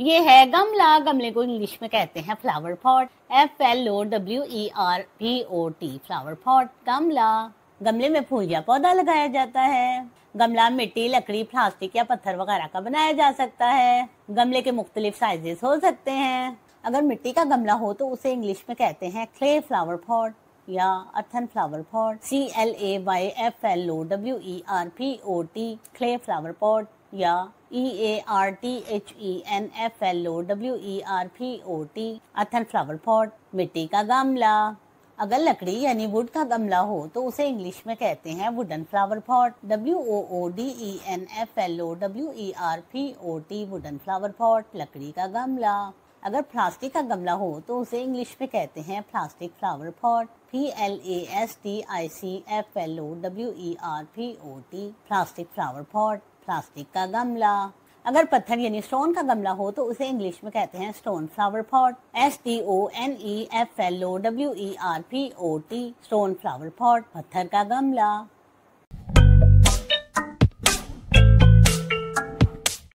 ये है गमला गमले को इंग्लिश में कहते हैं flower pot F L O W E R P O T flower pot गमला गमले में फूल या पौधा लगाया जाता है गमला मिट्टी लकड़ी प्लास्टिक या पत्थर वगैरह का बनाया जा सकता है गमले के मुख्तलिफ साइजेस हो सकते हैं अगर मिट्टी का गमला हो तो उसे इंग्लिश में कहते हैं क्ले फ्लावर पॉट या earthen flower pot C L A Y F L O W E R P O T clay flower pot या E A R T H E N F L O W E R P O T earthen flower pot मिट्टी का गमला अगर लकड़ी यानी would का गमला हो तो उसे इंग्लिश में कहते हैं wooden flower pot W O O D E N F L O W E R P O T wooden flower pot लकड़ी का गमला अगर प्लास्टिक का गमला हो तो उसे इंग्लिश में कहते हैं plastic flower pot P L A S T I C F L O W E R P O T plastic flower pot plastic का गमला अगर पत्थर यानी स्टोन का गमला हो तो उसे इंग्लिश में कहते हैं stone flower pot S T O N E F L O W E R P O T stone flower pot पत्थर का गमला